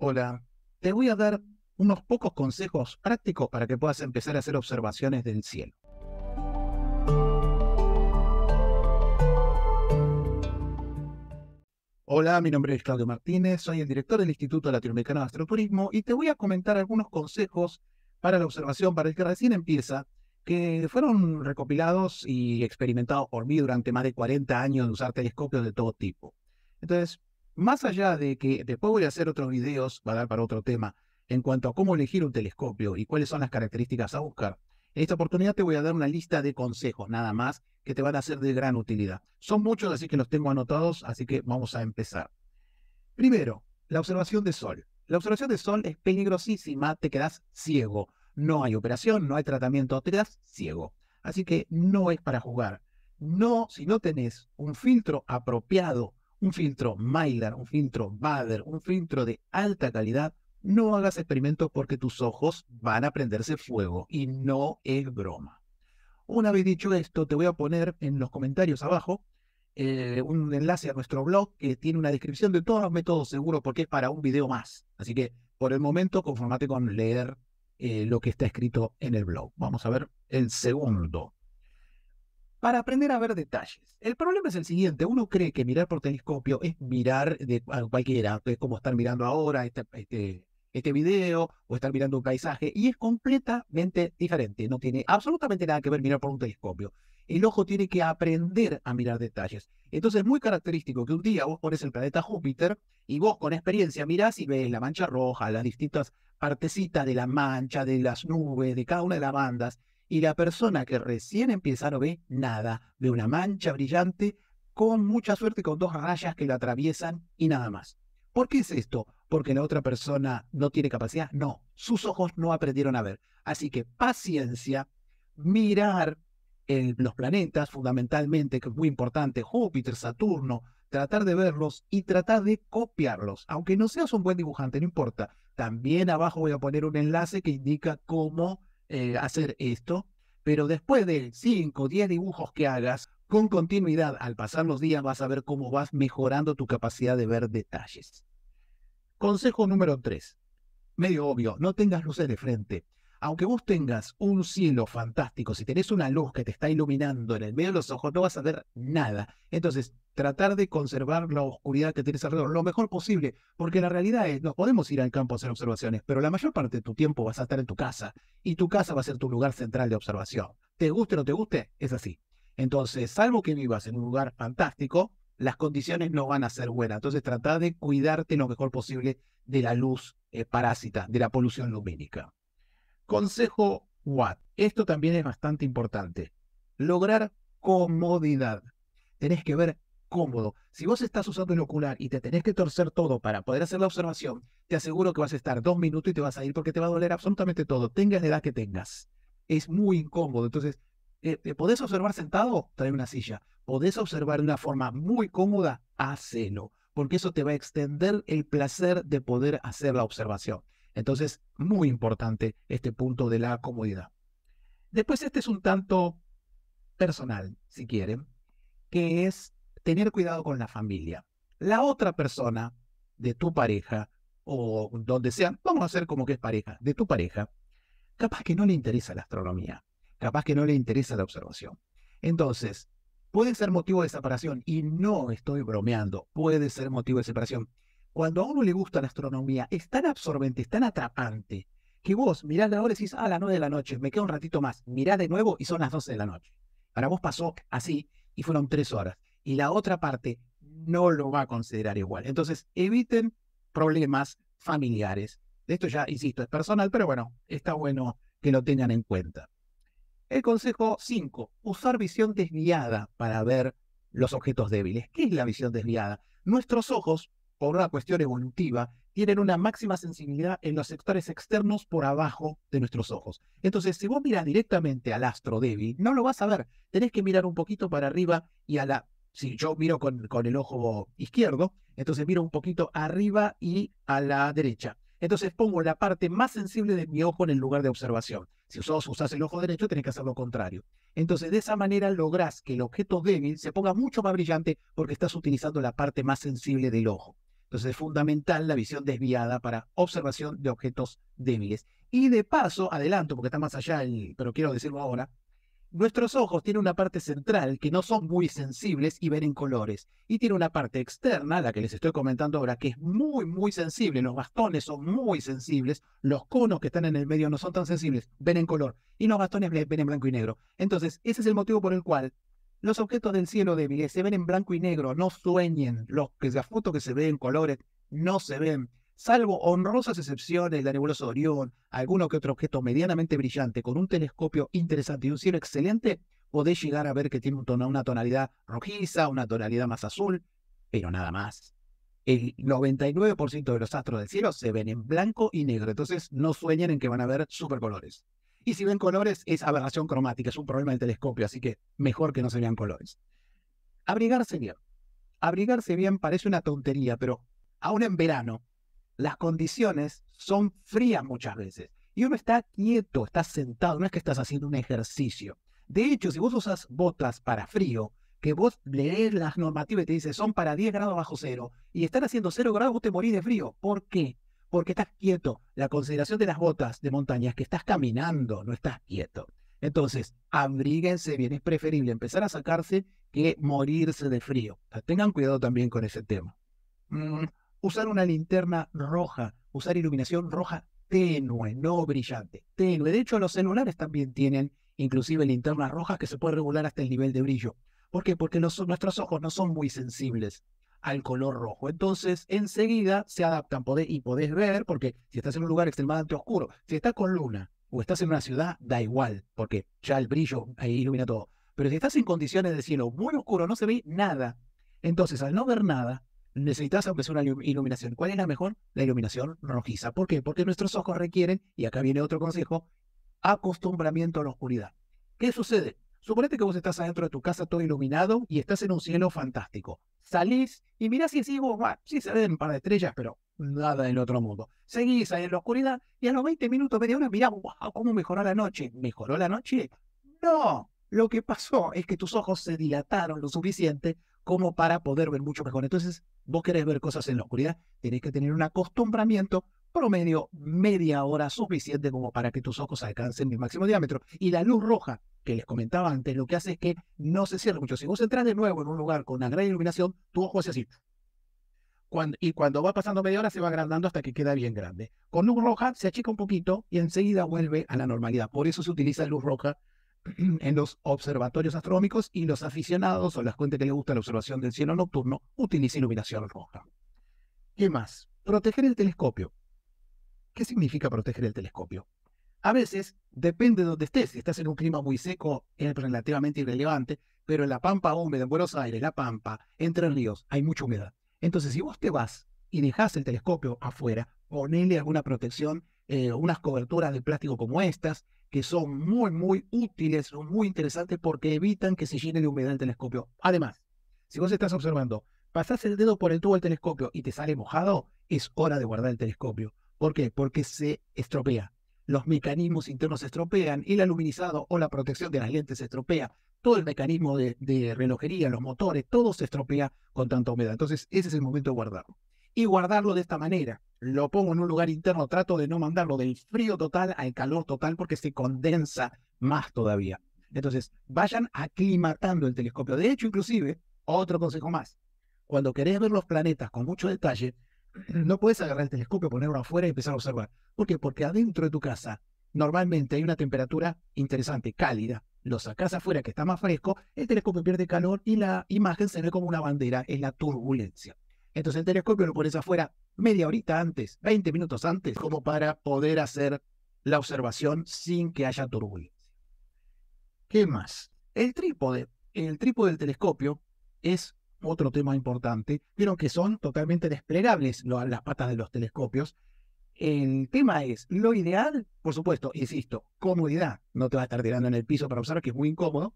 Hola, te voy a dar unos pocos consejos prácticos para que puedas empezar a hacer observaciones del cielo. Hola, mi nombre es Claudio Martínez, soy el director del Instituto Latinoamericano de Astroturismo y te voy a comentar algunos consejos para la observación para el que recién empieza, que fueron recopilados y experimentados por mí durante más de 40 años de usar telescopios de todo tipo. Entonces, más allá de que después voy a hacer otros videos, va a dar para otro tema, en cuanto a cómo elegir un telescopio y cuáles son las características a buscar, en esta oportunidad te voy a dar una lista de consejos nada más que te van a ser de gran utilidad. Son muchos, así que los tengo anotados, así que vamos a empezar. Primero, la observación de sol. La observación de sol es peligrosísima, te quedas ciego. No hay operación, no hay tratamiento, te quedas ciego. Así que no es para jugar. No, si no tenés un filtro apropiado un filtro Mylar, un filtro Bader, un filtro de alta calidad, no hagas experimentos porque tus ojos van a prenderse fuego y no es broma. Una vez dicho esto, te voy a poner en los comentarios abajo eh, un enlace a nuestro blog que tiene una descripción de todos los métodos seguros porque es para un video más. Así que por el momento conformate con leer eh, lo que está escrito en el blog. Vamos a ver el segundo para aprender a ver detalles. El problema es el siguiente, uno cree que mirar por telescopio es mirar de cualquiera, es como estar mirando ahora este, este, este video o estar mirando un paisaje y es completamente diferente, no tiene absolutamente nada que ver mirar por un telescopio. El ojo tiene que aprender a mirar detalles. Entonces es muy característico que un día vos pones el planeta Júpiter y vos con experiencia mirás y ves la mancha roja, las distintas partecitas de la mancha, de las nubes, de cada una de las bandas y la persona que recién empieza no ve nada, ve una mancha brillante, con mucha suerte con dos rayas que la atraviesan y nada más. ¿Por qué es esto? ¿Porque la otra persona no tiene capacidad? No, sus ojos no aprendieron a ver. Así que paciencia, mirar en eh, los planetas fundamentalmente, que es muy importante, Júpiter, Saturno, tratar de verlos y tratar de copiarlos. Aunque no seas un buen dibujante, no importa. También abajo voy a poner un enlace que indica cómo eh, hacer esto, pero después de 5 o 10 dibujos que hagas, con continuidad, al pasar los días vas a ver cómo vas mejorando tu capacidad de ver detalles. Consejo número 3. Medio obvio, no tengas luces de frente aunque vos tengas un cielo fantástico, si tenés una luz que te está iluminando en el medio de los ojos, no vas a ver nada. Entonces, tratar de conservar la oscuridad que tienes alrededor lo mejor posible, porque la realidad es, nos podemos ir al campo a hacer observaciones, pero la mayor parte de tu tiempo vas a estar en tu casa y tu casa va a ser tu lugar central de observación. Te guste o no te guste, es así. Entonces, salvo que vivas en un lugar fantástico, las condiciones no van a ser buenas. Entonces, trata de cuidarte lo mejor posible de la luz eh, parásita, de la polución lumínica. Consejo What. Esto también es bastante importante. Lograr comodidad. Tenés que ver cómodo. Si vos estás usando el ocular y te tenés que torcer todo para poder hacer la observación, te aseguro que vas a estar dos minutos y te vas a ir porque te va a doler absolutamente todo, tengas la edad que tengas. Es muy incómodo. Entonces, eh, ¿podés observar sentado? Trae una silla. ¿Podés observar de una forma muy cómoda? Hacelo, porque eso te va a extender el placer de poder hacer la observación. Entonces, muy importante este punto de la comodidad. Después, este es un tanto personal, si quieren, que es tener cuidado con la familia. La otra persona de tu pareja o donde sea, vamos a hacer como que es pareja, de tu pareja, capaz que no le interesa la astronomía, capaz que no le interesa la observación. Entonces, puede ser motivo de separación y no estoy bromeando, puede ser motivo de separación cuando a uno le gusta la astronomía, es tan absorbente, es tan atrapante, que vos mirás la hora y decís, ah, a las 9 de la noche, me queda un ratito más, Mirá de nuevo y son las 12 de la noche. Para vos pasó así y fueron tres horas. Y la otra parte no lo va a considerar igual. Entonces, eviten problemas familiares. De Esto ya, insisto, es personal, pero bueno, está bueno que lo tengan en cuenta. El consejo 5, usar visión desviada para ver los objetos débiles. ¿Qué es la visión desviada? Nuestros ojos por una cuestión evolutiva, tienen una máxima sensibilidad en los sectores externos por abajo de nuestros ojos. Entonces, si vos miras directamente al astro débil, no lo vas a ver. Tenés que mirar un poquito para arriba y a la... Si yo miro con, con el ojo izquierdo, entonces miro un poquito arriba y a la derecha. Entonces pongo la parte más sensible de mi ojo en el lugar de observación. Si vos usás el ojo derecho, tenés que hacer lo contrario. Entonces, de esa manera lográs que el objeto débil se ponga mucho más brillante porque estás utilizando la parte más sensible del ojo. Entonces es fundamental la visión desviada para observación de objetos débiles. Y de paso, adelanto, porque está más allá, pero quiero decirlo ahora, nuestros ojos tienen una parte central que no son muy sensibles y ven en colores. Y tiene una parte externa, la que les estoy comentando ahora, que es muy, muy sensible. Los bastones son muy sensibles. Los conos que están en el medio no son tan sensibles, ven en color. Y los bastones ven en blanco y negro. Entonces, ese es el motivo por el cual los objetos del cielo débiles se ven en blanco y negro, no sueñen. Los que se fotos que se ven en colores no se ven. Salvo honrosas excepciones, la nebulosa de Orión, alguno que otro objeto medianamente brillante con un telescopio interesante y un cielo excelente, podés llegar a ver que tiene una tonalidad rojiza, una tonalidad más azul, pero nada más. El 99% de los astros del cielo se ven en blanco y negro, entonces no sueñen en que van a ver supercolores. Y si ven colores, es aberración cromática, es un problema del telescopio, así que mejor que no se vean colores. Abrigarse bien. Abrigarse bien parece una tontería, pero aún en verano, las condiciones son frías muchas veces. Y uno está quieto, está sentado, no es que estás haciendo un ejercicio. De hecho, si vos usas botas para frío, que vos lees las normativas y te dice son para 10 grados bajo cero, y están haciendo 0 grados, vos te morís de frío. ¿Por qué? porque estás quieto. La consideración de las botas de montaña es que estás caminando, no estás quieto. Entonces, abríguense bien, es preferible empezar a sacarse que morirse de frío. tengan cuidado también con ese tema. Mm, usar una linterna roja, usar iluminación roja tenue, no brillante, tenue. De hecho, los celulares también tienen inclusive linternas rojas que se puede regular hasta el nivel de brillo. ¿Por qué? Porque nuestros ojos no son muy sensibles al color rojo. Entonces, enseguida se adaptan y podés ver, porque si estás en un lugar extremadamente oscuro, si estás con luna o estás en una ciudad, da igual, porque ya el brillo ahí ilumina todo. Pero si estás en condiciones de cielo muy oscuro, no se ve nada. Entonces, al no ver nada, necesitas aunque sea una iluminación. ¿Cuál es la mejor? La iluminación rojiza. ¿Por qué? Porque nuestros ojos requieren, y acá viene otro consejo, acostumbramiento a la oscuridad. ¿Qué sucede? Suponete que vos estás adentro de tu casa todo iluminado y estás en un cielo fantástico. Salís y mirás y decís, Si sí se ven un par de estrellas, pero nada en otro mundo. Seguís ahí en la oscuridad y a los 20 minutos, media hora, mirá, wow, ¿cómo mejoró la noche? ¿Mejoró la noche? No, lo que pasó es que tus ojos se dilataron lo suficiente como para poder ver mucho mejor. Entonces, vos querés ver cosas en la oscuridad, tenés que tener un acostumbramiento promedio media hora suficiente como para que tus ojos alcancen mi máximo diámetro. Y la luz roja que les comentaba antes, lo que hace es que no se cierra mucho. Si vos entras de nuevo en un lugar con una gran iluminación, tu ojo hace así. y cuando va pasando media hora se va agrandando hasta que queda bien grande. Con luz roja se achica un poquito y enseguida vuelve a la normalidad. Por eso se utiliza luz roja en los observatorios astronómicos y los aficionados o las cuentas que les gusta la observación del cielo nocturno utilizan iluminación roja. ¿Qué más? Proteger el telescopio. ¿Qué significa proteger el telescopio? A veces depende de donde estés. Si estás en un clima muy seco, es relativamente irrelevante, pero en la Pampa húmeda, en Buenos Aires, La Pampa, Entre Ríos, hay mucha humedad. Entonces, si vos te vas y dejás el telescopio afuera, ponele alguna protección, eh, unas coberturas de plástico como estas, que son muy, muy útiles, son muy interesantes porque evitan que se llene de humedad el telescopio. Además, si vos estás observando, pasás el dedo por el tubo del telescopio y te sale mojado, es hora de guardar el telescopio. ¿Por qué? Porque se estropea los mecanismos internos se estropean, el aluminizado o la protección de las lentes se estropea, todo el mecanismo de, relojería, los motores, todo se estropea con tanta humedad. Entonces, ese es el momento de guardarlo. Y guardarlo de esta manera. Lo pongo en un lugar interno, trato de no mandarlo del frío total al calor total porque se condensa más todavía. Entonces, vayan aclimatando el telescopio. De hecho, inclusive, otro consejo más. Cuando querés ver los planetas con mucho detalle, no puedes agarrar el telescopio, ponerlo afuera y empezar a observar. ¿Por qué? Porque adentro de tu casa normalmente hay una temperatura interesante, cálida. Lo sacas afuera que está más fresco, el telescopio pierde calor y la imagen se ve como una bandera, es la turbulencia. Entonces el telescopio lo pones afuera media horita antes, 20 minutos antes, como para poder hacer la observación sin que haya turbulencia. ¿Qué más? El trípode. El trípode del telescopio es otro tema importante, vieron que son totalmente desplegables las patas de los telescopios. El tema es, lo ideal, por supuesto, insisto, comodidad. No te vas a estar tirando en el piso para usar, que es muy incómodo,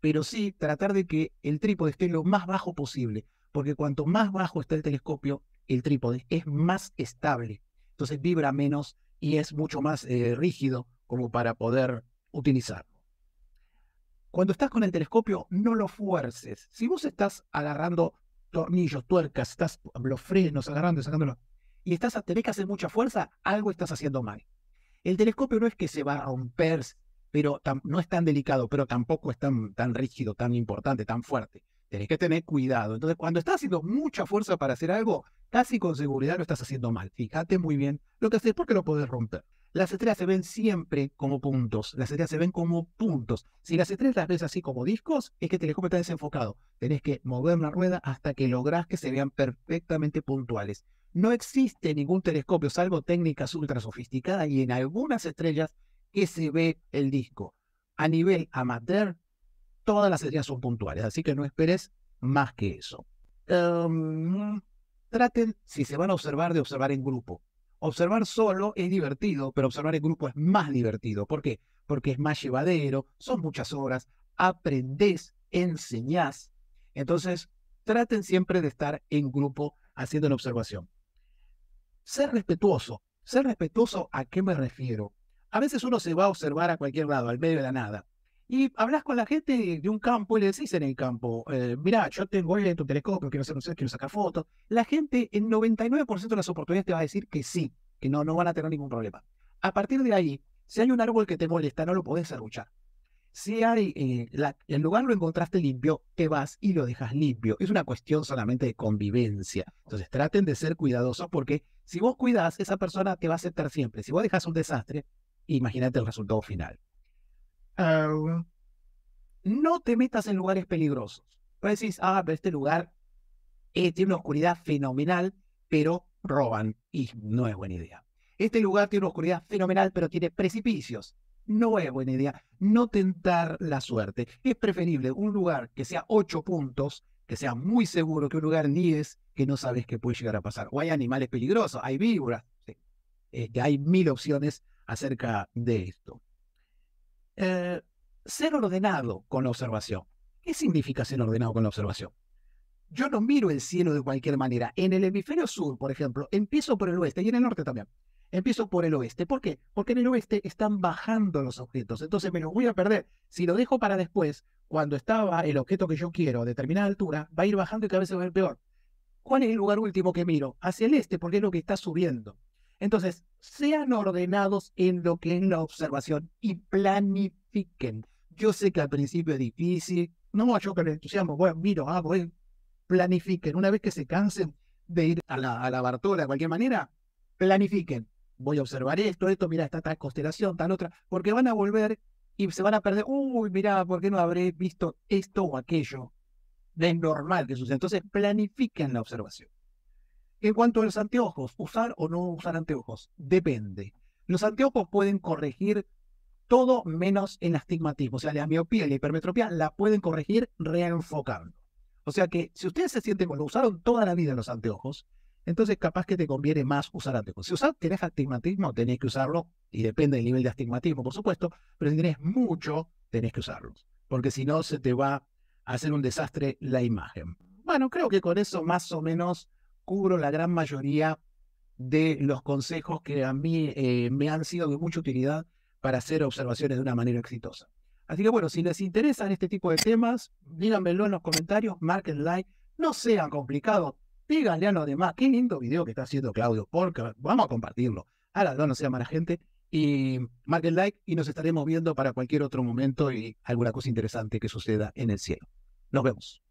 pero sí tratar de que el trípode esté lo más bajo posible, porque cuanto más bajo está el telescopio, el trípode es más estable. Entonces vibra menos y es mucho más eh, rígido como para poder utilizar. Cuando estás con el telescopio, no lo fuerces. Si vos estás agarrando tornillos, tuercas, estás los frenos, agarrando y sacándolo, y estás tenés que hacer mucha fuerza, algo estás haciendo mal. El telescopio no es que se va a romper, pero no es tan delicado, pero tampoco es tan, tan rígido, tan importante, tan fuerte. Tenés que tener cuidado. Entonces, cuando estás haciendo mucha fuerza para hacer algo, casi con seguridad lo estás haciendo mal. Fíjate muy bien lo que haces porque lo podés romper. Las estrellas se ven siempre como puntos. Las estrellas se ven como puntos. Si las estrellas las ves así como discos, es que el telescopio está desenfocado. Tenés que mover la rueda hasta que lográs que se vean perfectamente puntuales. No existe ningún telescopio, salvo técnicas ultra sofisticadas y en algunas estrellas, que se ve el disco. A nivel amateur, todas las estrellas son puntuales, así que no esperes más que eso. Em, traten, si se van a observar, de observar en grupo. Observar solo es divertido, pero observar en grupo es más divertido. ¿Por qué? Porque es más llevadero, son muchas horas, aprendes, enseñás. Entonces, traten siempre de estar en grupo haciendo la observación. Ser respetuoso. Ser respetuoso, ¿a qué me refiero? A veces uno se va a observar a cualquier lado, al medio de la nada. Y hablas con la gente de un campo y le decís en el campo, eh, mira, yo tengo en tu telescopio, quiero hacer un quiero sacar fotos. La gente en 99% de las oportunidades te va a decir que sí, que no, no van a tener ningún problema. A partir de ahí, si hay un árbol que te molesta, no lo podés arruchar. Si hay, eh, el lugar lo encontraste limpio, te vas y lo dejas limpio. Es una cuestión solamente de convivencia. Entonces traten de ser cuidadosos porque si vos cuidás, esa persona te va a aceptar siempre. Si vos dejas un desastre, imagínate el resultado final. Ah, no te metas en lugares peligrosos. ah, pero este lugar eh, tiene una oscuridad fenomenal, pero roban. Y no es buena idea. Este lugar tiene una oscuridad fenomenal, pero tiene precipicios. No es buena idea. No tentar la suerte. Es preferible un lugar que sea ocho puntos, que sea muy seguro, que un lugar 10, que no sabes qué puede llegar a pasar. O hay animales peligrosos, hay víboras. Este, hay mil opciones acerca de esto. Eh, ser ordenado con la observación. ¿Qué significa ser ordenado con la observación? Yo no miro el cielo de cualquier manera. En el hemisferio sur, por ejemplo, empiezo por el oeste y en el norte también. Empiezo por el oeste. ¿Por qué? Porque en el oeste están bajando los objetos. Entonces me los voy a perder. Si lo dejo para después, cuando estaba el objeto que yo quiero a determinada altura, va a ir bajando y cada vez se va a ver peor. ¿Cuál es el lugar último que miro? Hacia el este, porque es lo que está subiendo. Entonces, sean ordenados en lo que es la observación y planifiquen. Yo sé que al principio es difícil, no yo que el entusiasmo, bueno, miro, ah, planifiquen. Una vez que se cansen de ir a la, a la Bartola de cualquier manera, planifiquen. Voy a observar esto, esto, mira, está constelación, tal otra, porque van a volver y se van a perder, uy, mira, ¿por qué no habré visto esto o aquello? de normal que suceda. Entonces, planifiquen la observación. En cuanto a los anteojos, usar o no usar anteojos, depende. Los anteojos pueden corregir todo menos el astigmatismo, o sea, la miopía y la hipermetropía la pueden corregir reenfocando. O sea que si ustedes se sienten, como usaron toda la vida los anteojos, entonces capaz que te conviene más usar anteojos. Si usas, tenés astigmatismo, tenés que usarlo, y depende del nivel de astigmatismo, por supuesto, pero si tenés mucho, tenés que usarlos, porque si no se te va a hacer un desastre la imagen. Bueno, creo que con eso más o menos cubro la gran mayoría de los consejos que a mí eh, me han sido de mucha utilidad para hacer observaciones de una manera exitosa. Así que bueno, si les interesan este tipo de temas, díganmelo en los comentarios, marquen like, no sean complicados, díganle a los demás, qué lindo video que está haciendo Claudio, porque vamos a compartirlo. Ahora no sea mala gente y marquen like y nos estaremos viendo para cualquier otro momento y alguna cosa interesante que suceda en el cielo. Nos vemos.